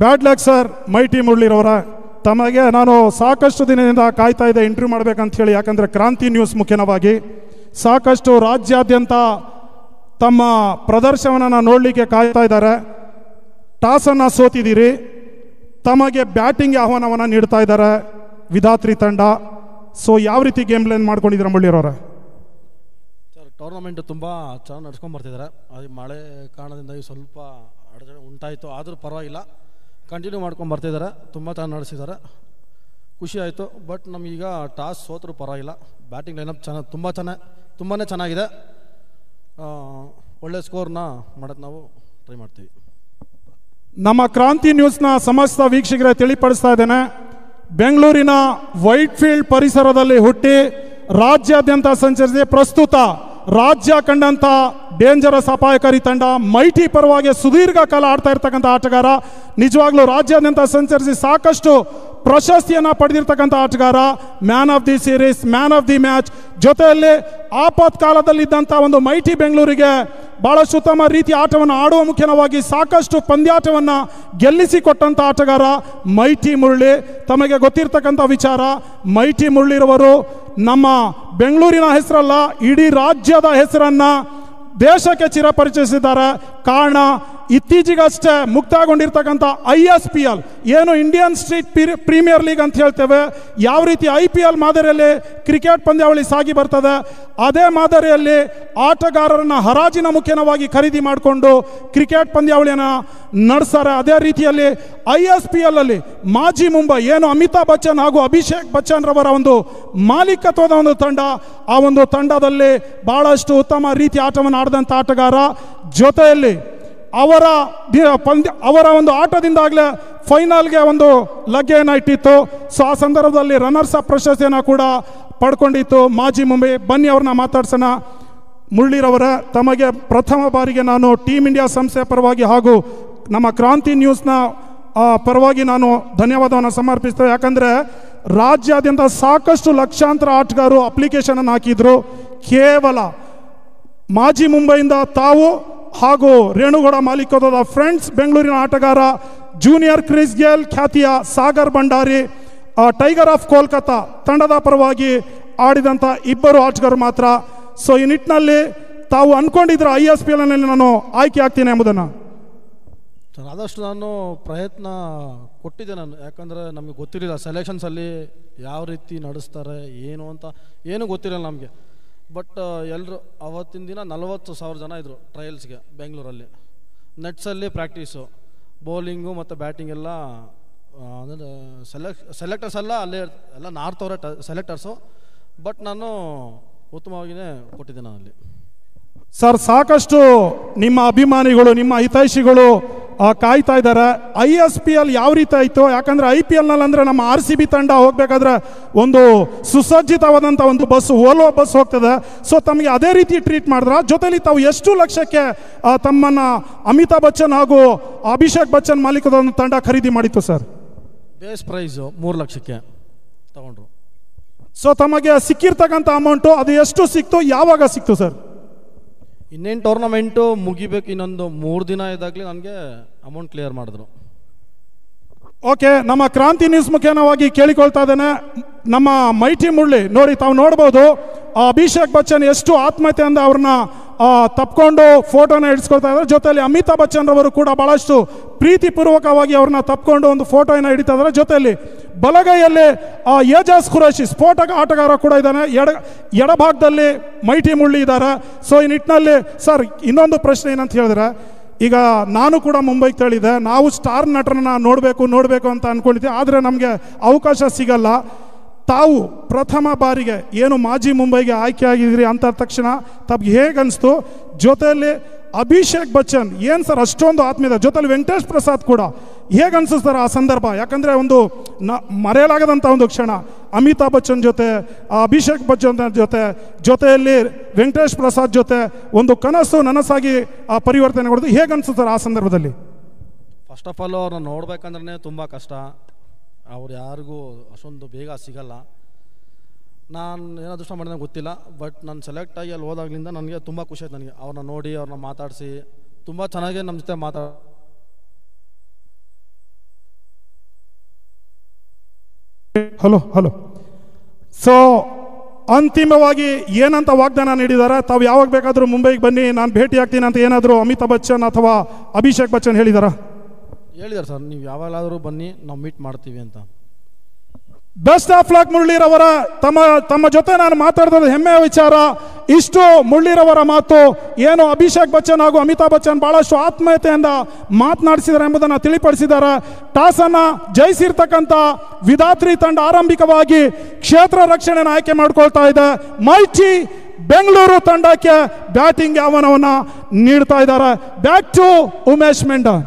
ಬ್ಯಾಡ್ luck sir ಮೈ ಟಿ ತಮಗೆ ನಾನು ಸಾಕಷ್ಟು ದಿನದಿಂದ ಕಾಯ್ತಾ ಇದ್ದೆ ಇಂಟರ್ವ್ಯೂ ಮಾಡಬೇಕಂತ ಹೇಳಿ ಯಾಕಂದರೆ ಕ್ರಾಂತಿ ನ್ಯೂಸ್ ಮುಖ್ಯನವಾಗಿ ಸಾಕಷ್ಟು ರಾಜ್ಯಾದ್ಯಂತ ತಮ್ಮ ಪ್ರದರ್ಶನವನ್ನು ನೋಡಲಿಕ್ಕೆ ಕಾಯ್ತಾ ಇದ್ದಾರೆ ಟಾಸನ್ನು ಸೋತಿದ್ದೀರಿ ತಮಗೆ ಬ್ಯಾಟಿಂಗ್ ಆಹ್ವಾನವನ್ನು ನೀಡ್ತಾ ಇದ್ದಾರೆ ವಿಧಾತ್ರಿ ತಂಡ ಸೊ ಯಾವ ರೀತಿ ಗೇಮ್ ಪ್ಲೇನ್ ಮಾಡ್ಕೊಂಡಿದ್ದೀರ ಮುಳ್ಳಿರೋರೆ ಸರ್ ಟೂರ್ನಮೆಂಟ್ ತುಂಬ ಚೆನ್ನಾಗಿ ನಡ್ಸ್ಕೊಂಡ್ಬರ್ತಿದ್ದಾರೆ ಅದು ಮಳೆ ಕಾರಣದಿಂದ ಸ್ವಲ್ಪ ಅಡಚಣೆ ಉಂಟಾಯಿತು ಆದರೂ ಪರವಾಗಿಲ್ಲ ಕಂಟಿನ್ಯೂ ಮಾಡ್ಕೊಂಡು ಬರ್ತಿದ್ದಾರೆ ತುಂಬ ಚೆನ್ನಾಗಿ ನಡೆಸಿದ್ದಾರೆ ಖುಷಿ ಆಯಿತು ಬಟ್ ನಮಗೀಗ ಟಾಸ್ ಸೋತರೂ ಪರವಾಗಿಲ್ಲ ಬ್ಯಾಟಿಂಗ್ ಲೈನಪ್ ಚೆನ್ನಾಗಿ ತುಂಬ ಚೆನ್ನಾಗಿ ತುಂಬಾ ಚೆನ್ನಾಗಿದೆ ಒಳ್ಳೆ ಸ್ಕೋರ್ನ ಮಾಡೋದು ನಾವು ಟ್ರೈ ಮಾಡ್ತೀವಿ ನಮ್ಮ ಕ್ರಾಂತಿ ನ್ಯೂಸ್ನ ಸಮಸ್ತ ವೀಕ್ಷಕರ ತಿಳಿಪಡಿಸ್ತಾ ಇದ್ದೇನೆ ಬೆಂಗಳೂರಿನ ವೈಟ್ಫೀಲ್ಡ್ ಪರಿಸರದಲ್ಲಿ ಹುಟ್ಟಿ ರಾಜ್ಯಾದ್ಯಂತ ಸಂಚರಿಸಿ ಪ್ರಸ್ತುತ ರಾಜ್ಯ ಕಂಡಂಥ ಡೇಂಜರಸ್ ಅಪಾಯಕಾರಿ ತಂಡ ಮೈಟಿ ಪರವಾಗಿ ಸುದೀರ್ಘ ಕಾಲ ಆಡ್ತಾ ಇರ್ತಕ್ಕಂಥ ಆಟಗಾರ ನಿಜವಾಗ್ಲೂ ರಾಜ್ಯಾದ್ಯಂತ ಸಂಚರಿಸಿ ಸಾಕಷ್ಟು ಪ್ರಶಸ್ತಿಯನ್ನು ಪಡೆದಿರ್ತಕ್ಕಂಥ ಆಟಗಾರ man of the series man of the match ಜೊತೆಯಲ್ಲಿ ಆಪತ್ಕಾಲದಲ್ಲಿದ್ದಂಥ ಒಂದು ಮೈಟಿ ಬೆಂಗಳೂರಿಗೆ ಭಾಳಷ್ಟು ಉತ್ತಮ ರೀತಿ ಆಟವನ್ನು ಆಡುವ ಮುಖ್ಯವಾಗಿ ಸಾಕಷ್ಟು ಪಂದ್ಯಾಟವನ್ನು ಗೆಲ್ಲಿಸಿಕೊಟ್ಟಂಥ ಆಟಗಾರ ಮೈಟಿ ಮುರಳಿ ತಮಗೆ ಗೊತ್ತಿರ್ತಕ್ಕಂಥ ವಿಚಾರ ಮೈಟಿ ಮುರಳಿರವರು ನಮ್ಮ ಬೆಂಗಳೂರಿನ ಹೆಸರಲ್ಲ ಇಡೀ ರಾಜ್ಯದ ಹೆಸರನ್ನು ದೇಶಕ್ಕೆ ಚಿರಪರಿಚಯಿಸಿದ್ದಾರೆ ಕಾರಣ ಇತ್ತೀಚೆಗಷ್ಟೇ ಮುಕ್ತಾಯಗೊಂಡಿರ್ತಕ್ಕಂಥ ಐ ಎಸ್ ಪಿ ಎಲ್ ಏನು ಇಂಡಿಯನ್ ಸ್ಟ್ರೀಟ್ ಪ್ರೀಮಿಯರ್ ಲೀಗ್ ಅಂತ ಹೇಳ್ತೇವೆ ಯಾವ ರೀತಿ ಐ ಪಿ ಎಲ್ ಮಾದರಿಯಲ್ಲಿ ಕ್ರಿಕೆಟ್ ಪಂದ್ಯಾವಳಿ ಸಾಗಿ ಬರ್ತದೆ ಅದೇ ಮಾದರಿಯಲ್ಲಿ ಆಟಗಾರರನ್ನು ಹರಾಜಿನ ಮುಖೇನವಾಗಿ ಖರೀದಿ ಮಾಡಿಕೊಂಡು ಕ್ರಿಕೆಟ್ ಪಂದ್ಯಾವಳಿಯನ್ನು ನಡೆಸ್ತಾರೆ ಅದೇ ರೀತಿಯಲ್ಲಿ ಐ ಎಸ್ ಪಿ ಎಲ್ ಅಲ್ಲಿ ಮಾಜಿ ಮುಂಬೈ ಏನು ಅಮಿತಾಬ್ ಬಚ್ಚನ್ ಹಾಗೂ ಅಭಿಷೇಕ್ ಬಚ್ಚನ್ ರವರ ಒಂದು ಮಾಲೀಕತ್ವದ ಒಂದು ತಂಡ ಆ ಒಂದು ತಂಡದಲ್ಲಿ ಬಹಳಷ್ಟು ಉತ್ತಮ ರೀತಿ ಆಟವನ್ನು ಆಡಿದಂಥ ಆಟಗಾರ ಜೊತೆಯಲ್ಲಿ ಅವರ ಪಂದ್ಯ ಅವರ ಒಂದು ಆಟದಿಂದಾಗಲೇ ಫೈನಲ್ಗೆ ಒಂದು ಲಗ್ಗೆಯನ್ನು ಇಟ್ಟಿತ್ತು ಸೊ ಆ ಸಂದರ್ಭದಲ್ಲಿ ರನ್ನರ್ಸ್ ಅಪ್ ಪ್ರಶಸ್ತಿಯನ್ನು ಕೂಡ ಪಡ್ಕೊಂಡಿತ್ತು ಮಾಜಿ ಮುಂಬೈ ಬನ್ನಿ ಅವ್ರನ್ನ ಮಾತಾಡ್ಸೋಣ ಮುಳ್ಳಿರವರೇ ತಮಗೆ ಪ್ರಥಮ ಬಾರಿಗೆ ನಾನು ಟೀಮ್ ಇಂಡಿಯಾ ಸಂಸ್ಥೆಯ ಪರವಾಗಿ ಹಾಗೂ ನಮ್ಮ ಕ್ರಾಂತಿ ನ್ಯೂಸ್ನ ಪರವಾಗಿ ನಾನು ಧನ್ಯವಾದವನ್ನು ಸಮರ್ಪಿಸ್ತೇವೆ ಯಾಕಂದರೆ ರಾಜ್ಯಾದ್ಯಂತ ಸಾಕಷ್ಟು ಲಕ್ಷಾಂತರ ಆಟಗಾರರು ಅಪ್ಲಿಕೇಶನನ್ನು ಹಾಕಿದರು ಕೇವಲ ಮಾಜಿ ಮುಂಬೈಯಿಂದ ತಾವು ಹಾಗೂ ರೇಣುಗೌಡ ಮಾಲೀಕತ್ವದ ಫ್ರೆಂಡ್ಸ್ ಬೆಂಗಳೂರಿನ ಆಟಗಾರ ಜೂನಿಯರ್ ಗೇಲ್ ಖ್ಯಾತಿಯ ಸಾಗರ್ ಭಂಡಾರಿ ಟೈಗರ್ ಆಫ್ ಕೋಲ್ಕತ್ತಾ ತಂಡದ ಪರವಾಗಿ ಆಡಿದಂಥ ಇಬ್ಬರು ಆಟಗಾರರು ಮಾತ್ರ ಸೊ ಈ ನಿಟ್ಟಿನಲ್ಲಿ ತಾವು ಅಂದ್ಕೊಂಡಿದ್ರೆ ಐ ಎಸ್ ಪಿ ಎಲ್ನಲ್ಲಿ ನಾನು ಆಯ್ಕೆ ಆಗ್ತೀನಿ ಎಂಬುದನ್ನು ಆದಷ್ಟು ನಾನು ಪ್ರಯತ್ನ ಕೊಟ್ಟಿದ್ದೆ ನಾನು ಯಾಕಂದರೆ ನಮಗೆ ಗೊತ್ತಿರಲಿಲ್ಲ ಸೆಲೆಕ್ಷನ್ಸಲ್ಲಿ ಯಾವ ರೀತಿ ನಡೆಸ್ತಾರೆ ಏನು ಅಂತ ಏನೂ ಗೊತ್ತಿರಲ್ಲ ನಮಗೆ ಬಟ್ uh, ಎಲ್ಲರೂ ಅವತ್ತಿನ ದಿನ ನಲವತ್ತು ಸಾವಿರ ಜನ ಇದ್ದರು ಟ್ರಯಲ್ಸ್ಗೆ ಬೆಂಗಳೂರಲ್ಲಿ ನೆಟ್ಸಲ್ಲಿ ಪ್ರಾಕ್ಟೀಸು ಬೌಲಿಂಗು ಮತ್ತು ಬ್ಯಾಟಿಂಗ್ ಎಲ್ಲ ಅಂದರೆ ಸೆಲೆಕ್ ಸೆಲೆಕ್ಟರ್ಸ್ ಎಲ್ಲ ಅಲ್ಲೇ ಎಲ್ಲ ನಾರ್ತ್ ಅವರ ಟ ಸೆಲೆಕ್ಟರ್ಸು ಬಟ್ ನಾನು ಉತ್ತಮವಾಗಿಯೇ ಕೊಟ್ಟಿದ್ದೆ ಅಲ್ಲಿ ಸರ್ ಸಾಕಷ್ಟು ನಿಮ್ಮ ಅಭಿಮಾನಿಗಳು ನಿಮ್ಮ ಹಿತೈಷಿಗಳು ಕಾಯ್ತಾ ಇದ್ದಾರೆ ಐ ಎಸ್ ಪಿ ಎಲ್ ಯಾವ ರೀತಿ ಆಯಿತು ಯಾಕಂದರೆ ಐ ಪಿ ಎಲ್ನಲ್ಲಿ ಅಂದರೆ ನಮ್ಮ ಆರ್ ಸಿ ಬಿ ತಂಡ ಹೋಗಬೇಕಾದ್ರೆ ಒಂದು ಸುಸಜ್ಜಿತವಾದಂಥ ಒಂದು ಬಸ್ ಓಲೋ ಬಸ್ ಹೋಗ್ತದೆ ಸೊ ತಮಗೆ ಅದೇ ರೀತಿ ಟ್ರೀಟ್ ಮಾಡಿದ್ರೆ ಜೊತೆಲಿ ತಾವು ಎಷ್ಟು ಲಕ್ಷಕ್ಕೆ ತಮ್ಮನ್ನು ಅಮಿತಾಬ್ ಬಚ್ಚನ್ ಹಾಗೂ ಅಭಿಷೇಕ್ ಬಚ್ಚನ್ ಮಾಲೀಕದ ಒಂದು ತಂಡ ಖರೀದಿ ಮಾಡಿತ್ತು ಸರ್ ಬೇಸ್ ಪ್ರೈಸು ಮೂರು ಲಕ್ಷಕ್ಕೆ ತಗೊಂಡ್ರು ಸೊ ತಮಗೆ ಸಿಕ್ಕಿರ್ತಕ್ಕಂಥ ಅಮೌಂಟು ಅದು ಎಷ್ಟು ಸಿಕ್ತು ಯಾವಾಗ ಸಿಕ್ತು ಸರ್ ಇನ್ನೇನು ಟೂರ್ನಮೆಂಟು ಮುಗಿಬೇಕು ಇನ್ನೊಂದು ಮೂರು ದಿನ ಇದ್ದಾಗಲಿ ನನಗೆ ಅಮೌಂಟ್ ಕ್ಲಿಯರ್ ಮಾಡಿದ್ರು ಓಕೆ ನಮ್ಮ ಕ್ರಾಂತಿ ನ್ಯೂಸ್ ಮುಖೇನವಾಗಿ ಕೇಳಿಕೊಳ್ತಾ ಇದ್ದೇನೆ ನಮ್ಮ ಮೈಟಿ ಮುಳ್ಳಿ ನೋಡಿ ತಾವು ನೋಡ್ಬೋದು ಅಭಿಷೇಕ್ ಬಚ್ಚನ್ ಎಷ್ಟು ಆತ್ಮಹತ್ಯೆ ಅಂದ ಅವ್ರನ್ನ ತಪ್ಕೊಂಡು ಫೋಟೋನ ಹಿಡಿಸ್ಕೊಳ್ತಾ ಇದ್ದಾರೆ ಜೊತೆಯಲ್ಲಿ ಅಮಿತಾಬ್ ಬಚ್ಚನ್ ರವರು ಕೂಡ ಬಹಳಷ್ಟು ಪ್ರೀತಿಪೂರ್ವಕವಾಗಿ ಅವ್ರನ್ನ ತಪ್ಕೊಂಡು ಒಂದು ಫೋಟೋನ ಹಿಡಿತಾ ಇದ್ದಾರೆ ಜೊತೆಯಲ್ಲಿ ಬಲಗೈಯಲ್ಲಿ ಆ ಏಜಾಸ್ ಖುರಾಶಿ ಸ್ಫೋಟಕ ಆಟಗಾರ ಕೂಡ ಇದ್ದಾನೆ ಎಡ ಎಡಭಾಗದಲ್ಲಿ ಮೈಟಿ ಮುಳ್ಳಿ ಇದ್ದಾರೆ ಸೊ ಈ ನಿಟ್ಟಿನಲ್ಲಿ ಸರ್ ಇನ್ನೊಂದು ಪ್ರಶ್ನೆ ಏನಂತ ಹೇಳಿದ್ರೆ ಈಗ ನಾನು ಕೂಡ ಮುಂಬೈಗೆ ತಳಿದೆ ನಾವು ಸ್ಟಾರ್ ನಟರನ್ನ ನೋಡಬೇಕು ನೋಡಬೇಕು ಅಂತ ಅಂದ್ಕೊಂಡಿದ್ದೆ ಆದರೆ ನಮಗೆ ಅವಕಾಶ ಸಿಗಲ್ಲ ತಾವು ಪ್ರಥಮ ಬಾರಿಗೆ ಏನು ಮಾಜಿ ಮುಂಬೈಗೆ ಆಯ್ಕೆ ಆಗಿದ್ರಿ ಅಂತ ತಕ್ಷಣ ತಮಗೆ ಹೇಗೆ ಅನಿಸ್ತು ಜೊತೆಯಲ್ಲಿ ಅಭಿಷೇಕ್ ಬಚ್ಚನ್ ಏನು ಸರ್ ಅಷ್ಟೊಂದು ಆತ್ಮೀಯ ಜೊತೆಯಲ್ಲಿ ವೆಂಕಟೇಶ್ ಪ್ರಸಾದ್ ಕೂಡ ಹೇಗೆ ಅನಿಸ್ತು ಸರ್ ಆ ಸಂದರ್ಭ ಯಾಕಂದರೆ ಒಂದು ನ ಮರೆಯಲಾಗದಂಥ ಒಂದು ಕ್ಷಣ ಅಮಿತಾಬ್ ಬಚ್ಚನ್ ಜೊತೆ ಅಭಿಷೇಕ್ ಬಚ್ಚನ್ ಜೊತೆ ಜೊತೆಯಲ್ಲಿ ವೆಂಕಟೇಶ್ ಪ್ರಸಾದ್ ಜೊತೆ ಒಂದು ಕನಸು ನನಸಾಗಿ ಆ ಪರಿವರ್ತನೆ ಕೊಡೋದು ಹೇಗೆ ಅನಿಸುತ್ತೆ ಆ ಸಂದರ್ಭದಲ್ಲಿ ಫಸ್ಟ್ ಆಫ್ ಆಲ್ ಅವ್ರನ್ನ ನೋಡ್ಬೇಕಂದ್ರೆ ತುಂಬ ಕಷ್ಟ ಅವ್ರು ಯಾರಿಗೂ ಅಷ್ಟೊಂದು ಬೇಗ ಸಿಗಲ್ಲ ನಾನು ಏನೋ ಅದೃಷ್ಟ ಗೊತ್ತಿಲ್ಲ ಬಟ್ ನಾನು ಸೆಲೆಕ್ಟ್ ಆಗಿ ಅಲ್ಲಿ ಹೋದಾಗ್ಲಿಂದ ನನಗೆ ತುಂಬ ಖುಷಿ ಆಯ್ತು ನನಗೆ ಅವ್ರನ್ನ ನೋಡಿ ಅವ್ರನ್ನ ಮಾತಾಡಿಸಿ ತುಂಬ ಚೆನ್ನಾಗಿ ನಮ್ಮ ಜೊತೆ ಮಾತಾಡ ಹಲೋ ಹಲೋ ಸೊ ಅಂತಿಮವಾಗಿ ಏನಂತ ವಾಗ್ದಾನ ನೀಡಿದ್ದಾರೆ ತಾವು ಯಾವಾಗ ಬೇಕಾದರೂ ಮುಂಬೈಗೆ ಬನ್ನಿ ನಾನು ಭೇಟಿ ಆಗ್ತೀನಿ ಅಂತ ಏನಾದರೂ ಅಮಿತಾಬ್ ಬಚ್ಚನ್ ಅಥವಾ ಅಭಿಷೇಕ್ ಬಚ್ಚನ್ ಹೇಳಿದಾರಾ ಹೇಳಿದಾರೆ ಸರ್ ನೀವು ಯಾವಾಗಲಾದರೂ ಬನ್ನಿ ನಾವು ಮೀಟ್ ಮಾಡ್ತೀವಿ ಅಂತ ಬೆಸ್ಟ್ ಆಫ್ ಲಾಕ್ ಮುರಳೀರವರ ತಮ್ಮ ತಮ್ಮ ಜೊತೆ ನಾನು ಮಾತಾಡ್ತದ ಹೆಮ್ಮೆಯ ವಿಚಾರ ಇಷ್ಟು ಮುರಳೀರವರ ಮಾತು ಏನು ಅಭಿಷೇಕ್ ಬಚ್ಚನ್ ಹಾಗೂ ಅಮಿತಾಬ್ ಬಚ್ಚನ್ ಬಹಳಷ್ಟು ಆತ್ಮೀಯತೆಯಿಂದ ಮಾತನಾಡಿಸಿದ್ದಾರೆ ಎಂಬುದನ್ನು ತಿಳಿಪಡಿಸಿದ್ದಾರೆ ಟಾಸನ್ನು ಜಯಿಸಿರ್ತಕ್ಕಂಥ ವಿಧಾತ್ರಿ ತಂಡ ಆರಂಭಿಕವಾಗಿ ಕ್ಷೇತ್ರ ರಕ್ಷಣೆಯನ್ನು ಆಯ್ಕೆ ಮಾಡಿಕೊಳ್ತಾ ಇದೆ ಮೈಚಿ ಬೆಂಗಳೂರು ತಂಡಕ್ಕೆ ಬ್ಯಾಟಿಂಗ್ ಯಾವನವನ್ನು ನೀಡ್ತಾ ಇದ್ದಾರೆ ಬ್ಯಾಕ್ ಟು ಉಮೇಶ್ ಮೆಂಡನ್